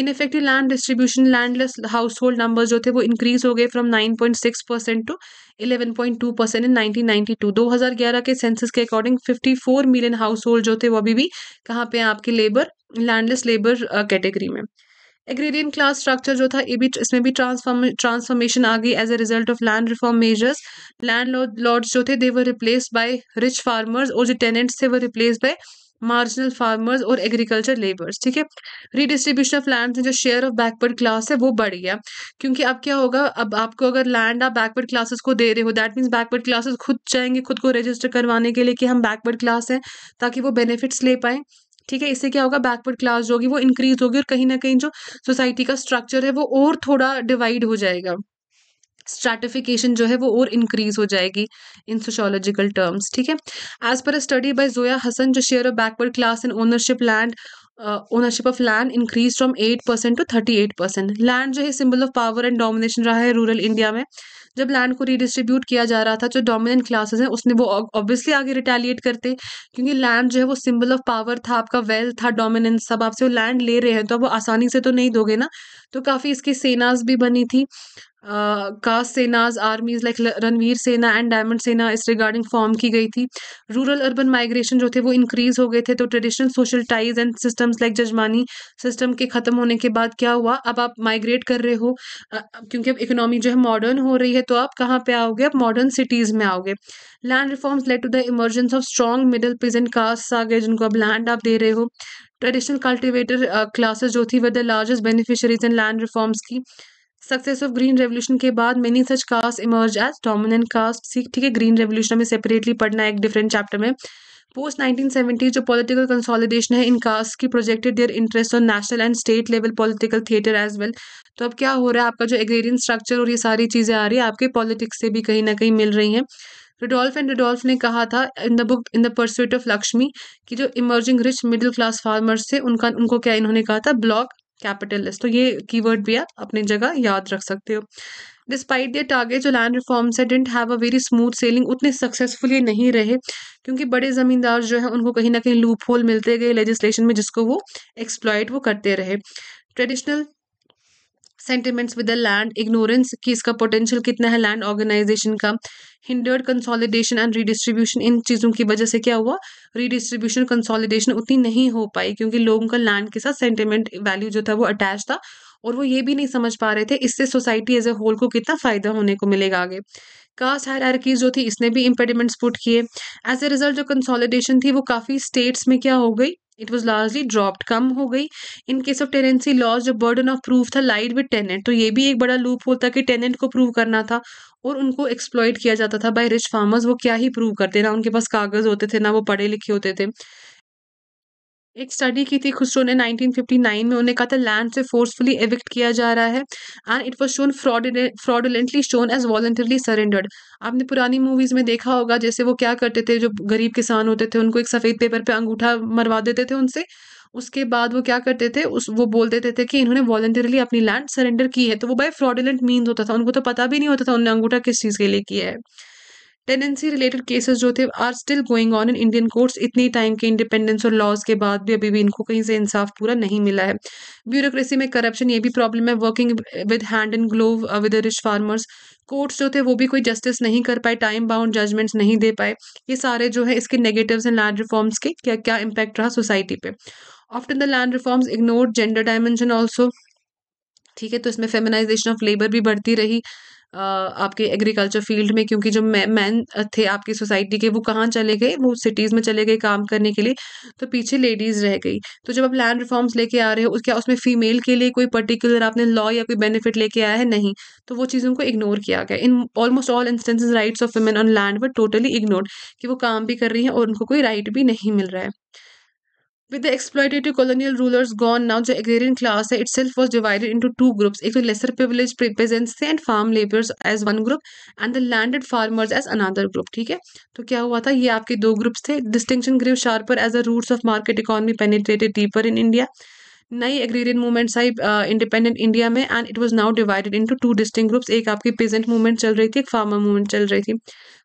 ineffective land distribution landless household number जो थे वो इंक्रीज हो गए from nine point six percent to two percent in हजार ग्यारह के सेंसिस के according fifty four million household जो थे वो अभी भी कहाँ पे हैं आपके लेबर लैंडलेस लेबर कैटेगरी में एग्रेरियन क्लास स्ट्रक्चर जो था ये भी इसमें भी ट्रांसफॉर्म ट्रांसफॉर्मेशन आ गई as a result of land reform measures landlords जो थे they were replace by rich farmers और जो टेनेंट्स थे वो रिप्लेस बाय मार्जिनल फार्मर्स और एग्रीकल्चर लेबर्स ठीक है रीडिस्ट्रीब्यूशन ऑफ लैंड जो शेयर ऑफ बैकवर्ड क्लास है वो बढ़ गया क्योंकि अब क्या होगा अब आपको अगर लैंड आप बैकवर्ड क्लासेस को दे रहे हो दैट मीन्स बैकवर्ड क्लासेस खुद जाएंगे खुद को रजिस्टर करवाने के लिए कि हम बैकवर्ड क्लास हैं ताकि वो बेनिफिट्स ले पाएं ठीक है इससे क्या होगा बैकवर्ड क्लास जो होगी वो इंक्रीज होगी और कहीं ना कहीं जो सोसाइटी का स्ट्रक्चर है वो और थोड़ा डिवाइड हो जाएगा स्ट्रेटिफिकेशन जो है वो और इंक्रीज हो जाएगी इन सोशोलॉजिकल टर्म्स ठीक है as per a study by Zoya Hasan जो share of backward class in ownership land ownership of land increase from eight percent to thirty eight percent land जो है symbol of power and domination रहा है rural India में जब land को redistribute किया जा रहा था जो डोमिनेंट क्लासेस हैं उसने वो ऑब्वियसली आगे रिटेलिएट करते क्योंकि लैंड जो है वो सिंबल ऑफ पावर था आपका वेल्थ था डोमिनेंस सब आपसे वो लैंड ले रहे हैं तो आप वो आसानी से तो नहीं दोगे ना तो काफ़ी इसकी सेनाज भी बनी थी कास्ट सेनाज armies like Ranvir Sena and diamond सेना इस रिगार्डिंग फॉर्म की गई थी रूरल अर्बन माइग्रेशन जो थे वो इंक्रीज हो गए थे तो traditional social ties and systems like jajmani system के ख़त्म होने के बाद क्या हुआ अब आप माइग्रेट कर रहे हो क्योंकि अब इकोनॉमी जो है मॉडर्न हो रही है तो आप कहाँ पे आओगे आप मॉडर्न सिटीज़ में आओगे land reforms led to the emergence of strong middle peasant caste आ गए जिनको अब लैंड आप दे रहे हो ट्रेडिशनल कल्टिवेटर क्लासेस जो थी were the largest beneficiaries in land reforms की सक्सेस ऑफ ग्रीन रेवोल्यूशन के बाद many such caste emerge as dominant caste सीख ठीक है ग्रीन रेवोल्यूशन हमें सेपरेटली पढ़ना है एक डिफरेंट चैप्टर में पोस्ट सेवेंटी जो पॉलिटिकल कंसोलिडेशन है इन कास्ट की projected their interest on national and state level political theatre as well तो अब क्या हो रहा है आपका जो एग्रेरियन स्ट्रक्चर और ये सारी चीज़ें आ रही है आपके पॉलिटिक्स से भी कहीं ना कहीं मिल रही हैं रिडोल्फ एंड रिडोल्फ ने कहा था in the book in the pursuit of Lakshmi कि जो emerging rich middle class farmers थे उनका उनको क्या इन्होंने कहा था ब्लॉक कैपिटलिस्ट तो ये कीवर्ड भी आप अपनी जगह याद रख सकते हो डिस्पाइट दियर टारगेट जो लैंड रिफॉर्म्स है didn't have a very smooth sailing उतने सक्सेसफुली नहीं रहे क्योंकि बड़े ज़मींदार जो है उनको कहीं ना कहीं लूप होल मिलते गए लेजिस्लेशन में जिसको वो एक्सप्लॉयट वो करते रहे traditional sentiments with the land ignorance कि इसका पोटेंशियल कितना है लैंड ऑर्गेनाइजेशन का हिंडर्ड कंसोलिडेशन एंड रीडिस्ट्रीब्यूशन इन चीज़ों की वजह से क्या हुआ रीडिस्ट्रीब्यूशन कंसोलिडेशन उतनी नहीं हो पाई क्योंकि लोगों का लैंड के साथ सेंटिमेंट वैल्यू जो था वो अटैच था और वो ये भी नहीं समझ पा रहे थे इससे सोसाइटी एज ए होल को कितना फ़ायदा होने को मिलेगा आगे कास्ट हायरार्कीज जो थी इसने भी इम्पेडिमेंट्स पुट किए एज ए रिजल्ट जो कंसोलिडेशन थी वो काफ़ी स्टेट्स में क्या हो गई इट वॉज लार्जली ड्रॉप्ड कम हो गई in case of tenancy loss जो बर्डन ऑफ प्रूफ था लाइट विद टेनेंट तो ये भी एक बड़ा लूप होता कि टेनेंट को प्रूव करना था और उनको एक्सप्लॉयट किया जाता था बाय रिच फार्मर्स वो क्या ही प्रूव करते ना उनके पास कागज़ होते थे ना वो पढ़े लिखे होते थे एक स्टडी की थी खुसरो ने 1959 में उन्हें कहा था लैंड से फोर्सफुली एविक्ट किया जा रहा है and it was shown fraudulently shown as voluntarily surrendered आपने पुरानी मूवीज़ में देखा होगा जैसे वो क्या करते थे जो गरीब किसान होते थे उनको एक सफ़ेद पेपर पे अंगूठा मरवा देते थे उनसे उसके बाद वो क्या करते थे उस वो बोल देते थे कि इन्होंने वॉलेंटियरली अपनी लैंड सरेंडर की है तो वो बाय फ्रॉडुलेंट मीन होता था उनको तो पता भी नहीं होता था उन्होंने अंगूठा किस चीज़ के लिए किया है टेनेंसी रिलेटेड केसेस जो थे are still going on in Indian courts इतनी टाइम के इंडिपेंडेंस और लॉज के बाद भी अभी भी इनको कहीं से इंसाफ पूरा नहीं मिला है ब्यूरोक्रेसी में करप्शन ये भी प्रॉब्लम है working with hand and glove with rich farmers courts जो थे वो भी कोई जस्टिस नहीं कर पाए टाइम बाउंड जजमेंट्स नहीं दे पाए ये सारे जो है इसके नेगेटिव्स एंड लैंड रिफॉर्म्स के क्या क्या इम्पैक्ट रहा सोसाइटी पे after the land reforms ignore gender dimension also ठीक है तो इसमें फेमिनाइजेशन ऑफ लेबर भी बढ़ती रही आपके एग्रीकल्चर फील्ड में क्योंकि जो मैन थे आपकी सोसाइटी के वो कहाँ चले गए वो सिटीज़ में चले गए काम करने के लिए तो पीछे लेडीज़ रह गई तो जब आप लैंड रिफॉर्म्स लेके आ रहे हो क्या उसमें फ़ीमेल के लिए कोई पर्टिकुलर आपने लॉ या कोई बेनिफिट लेके आया है नहीं तो वो चीज़ों को इग्नोर किया गया in almost all instances rights of women on land were totally ignore कि वो काम भी कर रही हैं और उनको कोई राइट भी नहीं मिल रहा है with the exploitative colonial rulers gone now जो एग्रेरियन क्लास है itself was divided into two groups एक तो लेसर प्रिवलेज प्रिपेजेंट थे and farm labours as one group and the landed farmers as another group ठीक है तो क्या हुआ था ये आपके दो ग्रुप्स थे distinction grew sharper as a roots of market economy penetrated deeper in India नई एग्रीरियन मूवमेंट्स आई इंडिपेंडेंट इंडिया में and it was now divided into two distinct groups एक आपकी पेजेंट मूवमेंट चल रही थी एक फार्मर मूवमेंट चल रही थी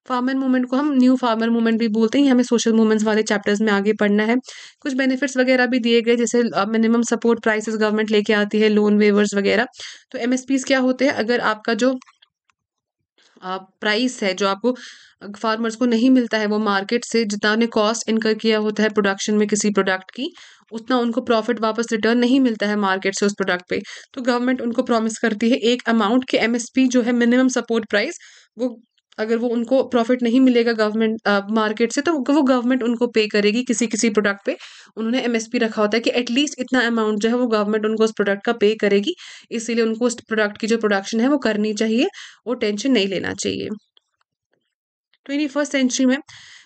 फार्मर मूवमेंट को हम न्यू फार्मर मूवमेंट भी बोलते हैं हमें सोशल मूवमेंट्स वाले चैप्टर्स में आगे पढ़ना है कुछ बेनिफिट्स वगैरह भी दिए गए जैसे मिनिमम सपोर्ट प्राइसेस गवर्नमेंट लेके आती है लोन वेवर्स वगैरह तो एम क्या होते हैं अगर आपका जो प्राइस है जो आपको फार्मर्स को नहीं मिलता है वो मार्केट से जितना उन्हें कॉस्ट इनकर किया होता है प्रोडक्शन में किसी प्रोडक्ट की उतना उनको प्रॉफिट वापस रिटर्न नहीं मिलता है मार्केट से उस प्रोडक्ट पे तो गवर्नमेंट उनको प्रॉमिस करती है एक अमाउंट के एमएसपी जो है मिनिमम सपोर्ट प्राइस वो अगर वो उनको प्रॉफिट नहीं मिलेगा गवर्नमेंट मार्केट से तो वो गवर्नमेंट उनको पे करेगी किसी किसी प्रोडक्ट पे उन्होंने एमएसपी रखा होता है कि एटलीस्ट इतना अमाउंट जो है वो गवर्नमेंट उनको उस प्रोडक्ट का पे करेगी इसीलिए उनको उस प्रोडक्ट की जो प्रोडक्शन है वो करनी चाहिए वो टेंशन नहीं लेना चाहिए ट्वेंटी फर्स्ट सेंचुरी में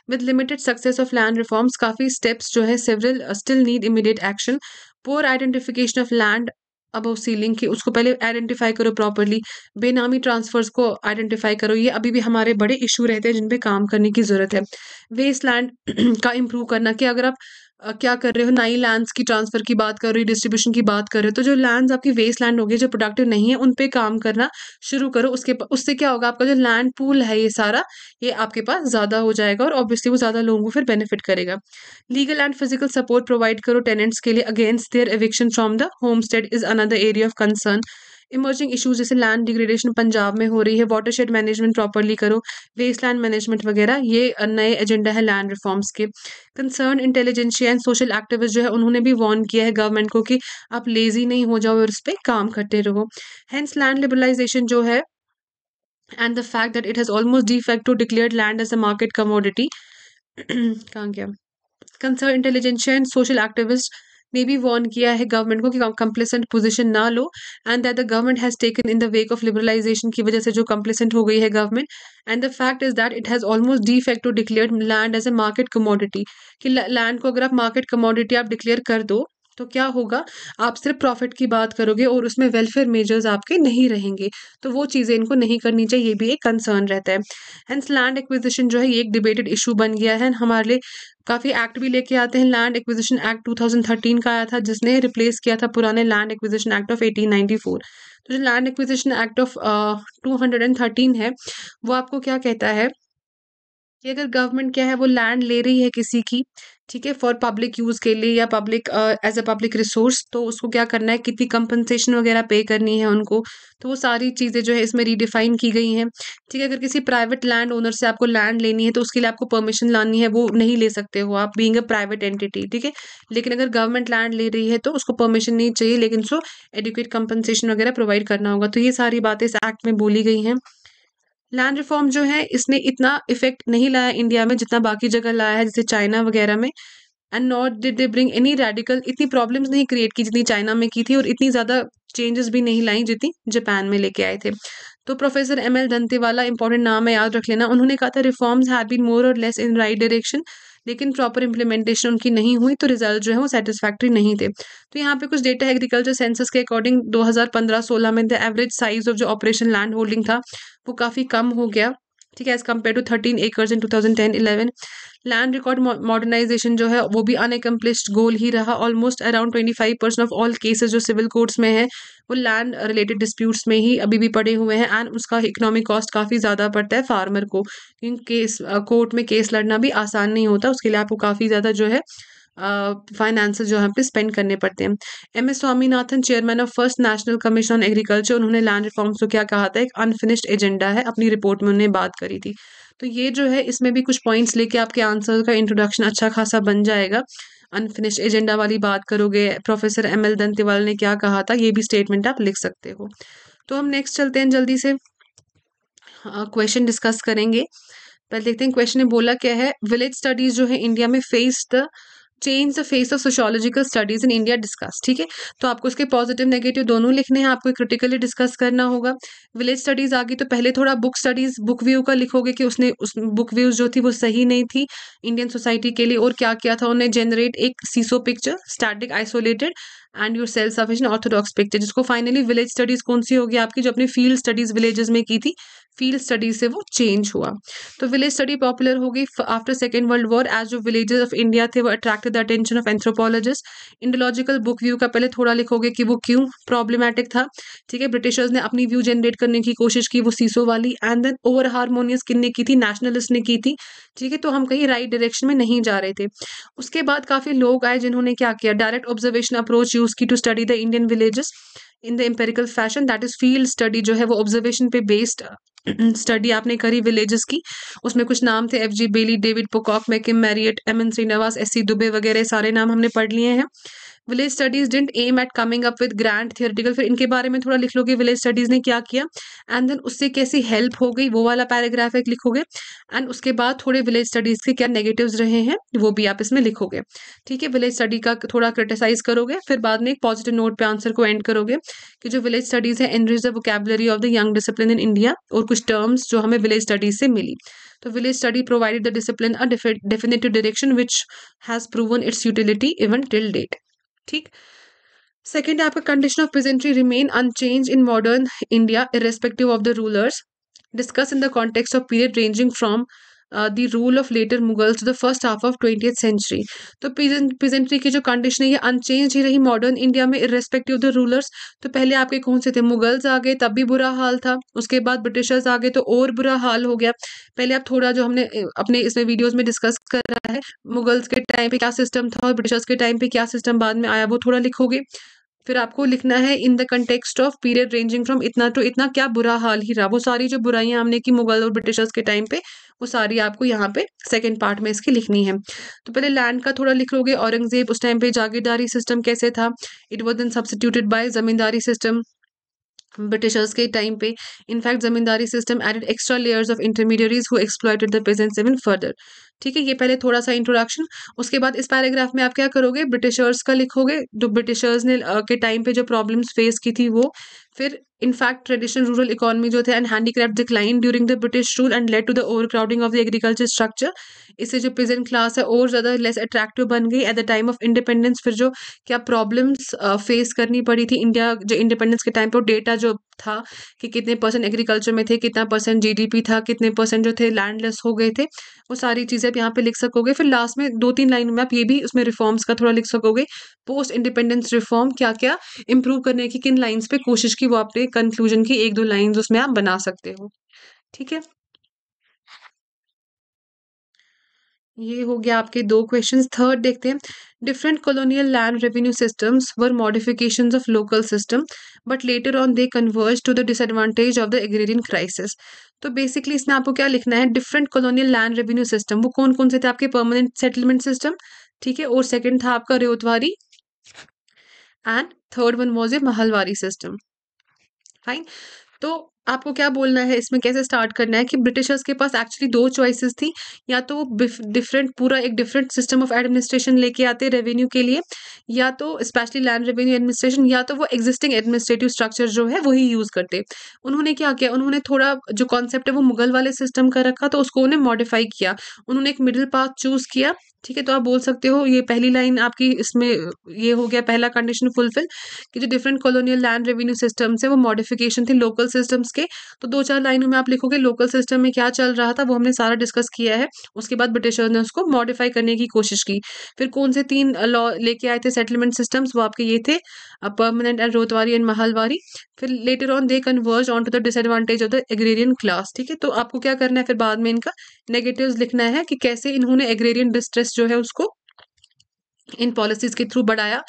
with limited success of land reforms काफ़ी स्टेप्स जो है several still need immediate action poor identification of land अब सीलिंग की उसको पहले आइडेंटिफाई करो प्रॉपरली बेनामी ट्रांसफर्स को आइडेंटिफाई करो ये अभी भी हमारे बड़े इशू रहते हैं जिन पे काम करने की ज़रूरत है वेस्ट लैंड (clears throat) का इम्प्रूव करना कि अगर आप क्या कर रहे हो नई लैंड्स की ट्रांसफ़र की बात कर रहे हो डिस्ट्रीब्यूशन की बात कर रहे हो तो जो लैंड्स आपकी वेस्ट लैंड होगी जो प्रोडक्टिव नहीं है उन पे काम करना शुरू करो उसके उससे क्या होगा आपका जो लैंड पूल है ये सारा ये आपके पास ज़्यादा हो जाएगा और ऑब्वियसली वो ज़्यादा लोगों को फिर बेनिफिट करेगा legal and physical support provide करो टेनेंट्स के लिए against their eviction from the homestead is another area of concern emerging issues जैसे लैंड डिग्रेडेशन पंजाब में हो रही है वाटर शेड मैनेजमेंट प्रॉपरली करो वेस्ट लैंड मैनेजमेंट वगैरह ये नए एजेंडा है लैंड रिफॉर्म्स के concern intelligentsia and social activist जो है उन्होंने भी वॉर्न किया है गवर्नमेंट को कि आप लेज़ी नहीं हो जाओ और उस पर काम करते रहो हैंस लैंड लिबरलाइजेशन जो है and the and the fact that it has to declare land as a market commodity कहाँ गया concern intelligentsia and social activist ने भी वॉर्न किया है गवर्नमेंट को कि कंप्लेसेंट पोजीशन ना लो and that the government has taken in the wake of liberalisation की वजह से जो कंप्लेसेंट हो गई है government and the fact is that it has almost de facto declare land as a market commodity कि लैंड को अगर आप मार्केट कमोडिटी आप डिक्लेयर कर दो तो क्या होगा आप सिर्फ प्रॉफिट की बात करोगे और उसमें वेलफेयर मेजर्स आपके नहीं रहेंगे तो वो चीज़ें इनको नहीं करनी चाहिए ये भी एक कंसर्न रहता है हैंस लैंड एक्विजिशन जो है ये एक डिबेटेड इशू बन गया है हमारे लिए काफ़ी एक्ट भी लेके आते हैं लैंड एक्विजिशन एक्ट 2013 का आया था जिसने रिप्लेस किया था पुराने लैंड एक्विजिशन एक्ट ऑफ 1894 तो जो land acquisition act of uh, 213 है वो आपको क्या कहता है कि अगर गवर्नमेंट क्या है वो लैंड ले रही है किसी की ठीक है फॉर पब्लिक यूज़ के लिए या public as a public resource तो उसको क्या करना है कितनी कंपनसेशन वगैरह पे करनी है उनको तो वो सारी चीज़ें जो है इसमें रीडिफाइन की गई हैं ठीक है अगर किसी प्राइवेट लैंड ओनर से आपको लैंड लेनी है तो उसके लिए आपको परमिशन लानी है वो नहीं ले सकते हो आप बींग अ प्राइवेट एंटिटी ठीक है लेकिन अगर गवर्नमेंट लैंड ले रही है तो उसको परमिशन नहीं चाहिए लेकिन उसको एडुकेट कंपनसेशन वगैरह प्रोवाइड करना होगा तो ये सारी बातें इस एक्ट में बोली गई हैं लैंड रिफॉर्म जो है इसने इतना इफेक्ट नहीं लाया इंडिया में जितना बाकी जगह लाया है जैसे चाइना वगैरह में and not did they bring any radical इतनी प्रॉब्लम्स नहीं क्रिएट की जितनी चाइना में की थी और इतनी ज़्यादा चेंजेस भी नहीं लाई जितनी जापान में लेके आए थे तो professor M L Dantwala important नाम है याद रख लेना उन्होंने कहा था रिफॉर्म्स हैव बीन मोर और लेस इन राइट डायरेक्शन लेकिन प्रॉपर इंप्लीमेंटेशन उनकी नहीं हुई तो रिजल्ट जो है वो सेटिस्फैक्ट्री नहीं थे तो यहाँ पे कुछ डेटा एग्रीकल्चर सेंसस के अकॉर्डिंग 2015-16 में द एवरेज साइज ऑफ जो ऑपरेशन लैंड होल्डिंग था वो काफ़ी कम हो गया ठीक है as compare to thirteen acres in two thousand ten eleven land record modernisation जो है वो भी अनएकम्प्लिश्ड गोल ही रहा almost around twenty five percent of all cases जो सिविल कोर्ट्स में है वो लैंड रिलेटेड डिस्प्यूट्स में ही अभी भी पड़े हुए हैं एंड उसका इकोनॉमिक कॉस्ट काफ़ी ज़्यादा पड़ता है फार्मर को क्योंकि केस कोर्ट में केस लड़ना भी आसान नहीं होता उसके लिए आपको काफ़ी ज़्यादा जो है फाइनेंस जो है पे स्पेंड करने पड़ते हैं M S Swaminathan chairman of first national commission on agriculture उन्होंने लैंड रिफॉर्म्स को क्या कहा था एक अनफिनिश्ड एजेंडा है अपनी रिपोर्ट में उन्होंने बात करी थी तो ये जो है इसमें भी कुछ पॉइंट्स लेके आपके आंसर का इंट्रोडक्शन अच्छा खासा बन जाएगा अनफिनिश्ड एजेंडा वाली बात करोगे प्रोफेसर एम एल दंतेवाल ने क्या कहा था ये भी स्टेटमेंट आप लिख सकते हो तो हम नेक्स्ट चलते हैं जल्दी से क्वेश्चन uh, डिस्कस करेंगे पहले देखते हैं क्वेश्चन ने बोला क्या है विलेज स्टडीज जो है इंडिया में faced change the face of sociological studies in India discuss ठीक है तो आपको उसके पॉजिटिव नेगेटिव दोनों लिखने हैं आपको क्रिटिकली डिस्कस करना होगा विलेज स्टडीज आ गई तो पहले थोड़ा बुक स्टडीज बुक व्यू का लिखोगे कि उसने उस बुक व्यूज जो थी वो सही नहीं थी इंडियन सोसाइटी के लिए और क्या किया था उन्हें जनरेट एक सीसो picture static isolated and your self sufficient orthodox picture जिसको फाइनली विलेज स्टडीज कौन सी होगी आपकी जो अपनी फील्ड स्टडीज विलेजेस में की थी फील्ड स्टडी से वो चेंज हुआ तो विलेज स्टडी पॉपुलर हो गई after second world war as जो विलेजेस ऑफ इंडिया थे वो attracted the attention of anthropologist indological book view का पहले थोड़ा लिखोगे कि वो क्यों प्रॉब्लमैटिक था ठीक है ब्रिटिशर्स ने अपनी व्यू जनरेट करने की कोशिश की वो सीसो वाली एंड देन ओवर हारमोनियस किन्ने की थी नेशनलिस्ट ने की थी ठीक है तो हम कहीं राइट डायरेक्शन में नहीं जा रहे थे उसके बाद काफ़ी लोग आए जिन्होंने क्या किया डायरेक्ट ऑब्जर्वेशन अप्रोच यूज़ की to study the Indian villages in the empirical fashion that is field study जो है वो ऑब्जर्वेशन पे बेस्ड स्टडी आपने करी विलेजेस की उसमें कुछ नाम थे F G Bailey David Pocock McKim Marriott M N Srinivas S C Dube वगैरह सारे नाम हमने पढ़ लिए हैं village studies didn't aim at coming up with grand theoretical फिर इनके बारे में थोड़ा लिख लोगे विलेज स्टडीज़ ने क्या किया एंड देन उससे कैसी हेल्प हो गई वो वाला पैराग्राफ एक लिखोगे एंड उसके बाद थोड़े विलेज स्टडीज़ के क्या नेगेटिव रहे हैं वो भी आप इसमें लिखोगे ठीक है विलेज स्टडी का थोड़ा क्रिटिसाइज करोगे फिर बाद में एक पॉजिटिव नोट पे आंसर को एंड करोगे कि जो विलेज स्टडीज़ है enriched the vocabulary of the young discipline in India और कुछ टर्म्स जो हमें विलेज स्टडीज़ से मिली तो village study provided the discipline a definitive direction which has proven its utility even till date ठीक सेकेंड आपका condition of peasantry remain unchanged in modern India irrespective of the rulers discuss in the context of period ranging from the rule of later Mughals the first half of twenty century तो peasantry की जो condition है ये unchanged ही रही modern India में irrespective the rulers तो पहले आपके कौन से थे मुगल्स आ गए तब भी बुरा हाल था उसके बाद ब्रिटिशर्स आ गए तो और बुरा हाल हो गया पहले आप थोड़ा जो हमने अपने इसमें वीडियोज में डिस्कस करा है मुगल्स के टाइम पे क्या सिस्टम था और ब्रिटिशर्स के टाइम पे क्या सिस्टम बाद में आया वो थोड़ा लिखोगे फिर आपको लिखना है in the context of period ranging from इतना टू इतना क्या बुरा हाल ही रहा वो सारी जो बुराइयां हमने की मुगल और ब्रिटिशर्स के टाइम पे वो सारी आपको यहाँ पे सेकंड पार्ट में इसकी लिखनी है तो पहले लैंड का थोड़ा लिख लोगे औरंगजेब उस टाइम पे जागीरदारी सिस्टम कैसे था it was then substituted by zamindari system Britishers के टाइम पे in fact zamindari system added extra layers of intermediaries who exploited the peasant even further ठीक है ये पहले थोड़ा सा इंट्रोडक्शन उसके बाद इस पैराग्राफ में आप क्या करोगे ब्रिटिशर्स का लिखोगे जो तो ब्रिटिशर्स ने uh, के टाइम पे जो प्रॉब्लम्स फेस की थी वो फिर इनफैक्ट ट्रेडिशनल रूरल इकोनॉमी जो थे and handicraft decline during the British rule and led to the overcrowding of the agriculture structure इससे जो प्रेजेंट क्लास है और ज़्यादा लेस अट्रैक्टिव बन गई at the time of independence फिर जो क्या प्रॉब्लम्स फेस करनी पड़ी थी इंडिया जो इंडिपेंडेंस के टाइम पर डेटा जो था कि कितने परसेंट एग्रीकल्चर में थे कितना परसेंट जीडीपी था कितने परसेंट जो थे लैंडलेस हो गए थे वो सारी चीज़ें आप यहाँ पे लिख सकोगे फिर लास्ट में दो तीन लाइन में आप ये भी उसमें रिफॉर्म्स का थोड़ा लिख सकोगे पोस्ट इंडिपेंडेंस रिफॉर्म क्या क्या इंप्रूव करने की किन लाइन्स पे कोशिश की वो आपने कंक्लूजन की एक दो लाइन्स उसमें आप बना सकते हो ठीक है ये हो गया आपके दो क्वेश्चन थर्ड देखते हैं different colonial land revenue system were modifications of local system but later on they converge to the disadvantage of the agrarian crisis तो बेसिकली इसमें आपको क्या लिखना है different colonial land revenue system वो कौन कौन से थे आपके परमानेंट सेटलमेंट सिस्टम ठीक है और सेकेंड था आपका ryotwari and third one was a mahalwari system fine तो आपको क्या बोलना है इसमें कैसे स्टार्ट करना है कि ब्रिटिशर्स के पास एक्चुअली दो चॉइसेस थी या तो वो डिफरेंट पूरा एक डिफरेंट सिस्टम ऑफ एडमिनिस्ट्रेशन लेके आते रेवेन्यू के लिए या तो स्पेशली लैंड रेवेन्यू एडमिनिस्ट्रेशन या तो वो एग्जिस्टिंग एडमिनिस्ट्रेटिव स्ट्रक्चर जो है वही यूज़ करते उन्होंने क्या किया उन्होंने थोड़ा जो कॉन्सेप्ट है वो मुगल वाले सिस्टम का रखा तो उसको उन्हें मॉडिफाई किया उन्होंने एक मिडिल पाथ चूज़ किया ठीक है तो आप बोल सकते हो ये पहली लाइन आपकी इसमें ये हो गया पहला कंडीशन फुलफिल कि जो different colonial land revenue systems है वो मॉडिफिकेशन थे लोकल सिस्टम्स के तो दो चार लाइनों में आप लिखोगे लोकल सिस्टम में क्या चल रहा था वो हमने सारा डिस्कस किया है उसके बाद ब्रिटिशर्स ने उसको मॉडिफाई करने की कोशिश की फिर कौन से तीन लॉ लेके आए थे सेटलमेंट सिस्टम्स वो आपके ये थे परमानेंट एंड रोतवारी एंड महलवारी फिर later on they converge on to the disadvantage of the agrarian class ठीक है तो आपको क्या करना है फिर बाद में इनका नेगेटिव लिखना है कि कैसे इन्होंने एग्रेरियन डिस्ट्रेस जो है उसको इन पॉलिसीज़ के थ्रू बढ़ाया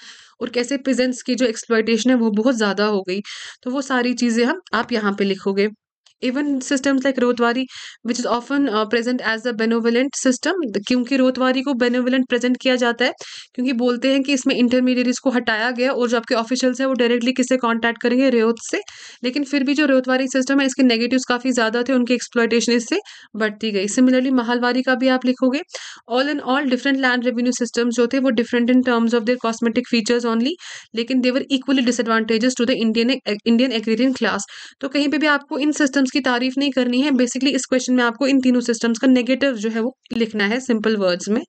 और कैसे पिजेंट्स की जो एक्सप्लाइटेशन है वो बहुत ज़्यादा हो गई तो वो सारी चीज़ें हम आप यहाँ पे लिखोगे even systems like ryotwari which is often present as a benevolent system क्योंकि रोतवारी को बेनोविलेंट प्रेजेंट किया जाता है क्योंकि बोलते हैं कि इसमें इंटरमीडियट को हटाया गया और जो आपके ऑफिशियल्स हैं वो डायरेक्टली किससे कॉन्टैक्ट करेंगे रेत से लेकिन फिर भी जो रोतवारी सिस्टम है इसके नेगेटिव काफ़ी ज़्यादा थे उनकी एक्सप्लॉयटेशन इससे बढ़ती गई सिमिलरली महालवारी का भी आप लिखोगे all and all different land revenue system जो थे वो different in terms of their cosmetic features only लेकिन they were equally disadvantages to the Indian Indian agrarian class तो कहीं पर भी आपको इन सिस्टम सिस्टम्स की तारीफ नहीं करनी है बेसिकली इस क्वेश्चन में आपको इन तीनों सिस्टम्स का नेगेटिव जो है वो लिखना है सिंपल वर्ड्स में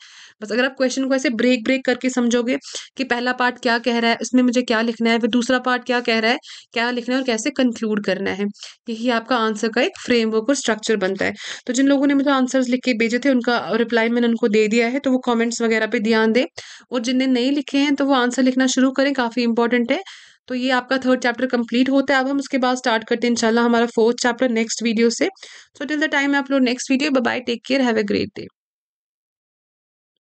बस अगर आप क्वेश्चन को ऐसे ब्रेक ब्रेक करके समझोगे कि पहला पार्ट क्या कह रहा है इसमें मुझे क्या लिखना है फिर दूसरा पार्ट क्या कह रहा है क्या लिखना है और कैसे कंक्लूड करना है यही आपका आंसर का एक फ्रेमवर्क और स्ट्रक्चर बनता है तो जिन लोगों ने मुझे आंसर्स लिख के भेजे थे उनका रिप्लाई मैंने उनको दे दिया है तो वो कॉमेंट्स वगैरह पे ध्यान दें और जिनने नहीं लिखे हैं तो वो आंसर लिखना शुरू करें काफ़ी इंपॉर्टेंट है तो ये आपका थर्ड चैप्टर कंप्लीट होता है अब हम उसके बाद स्टार्ट करते हैं इंशाल्लाह हमारा फोर्थ चैप्टर नेक्स्ट वीडियो से सो टिल द टाइम आप लोग next video bye take care have a great day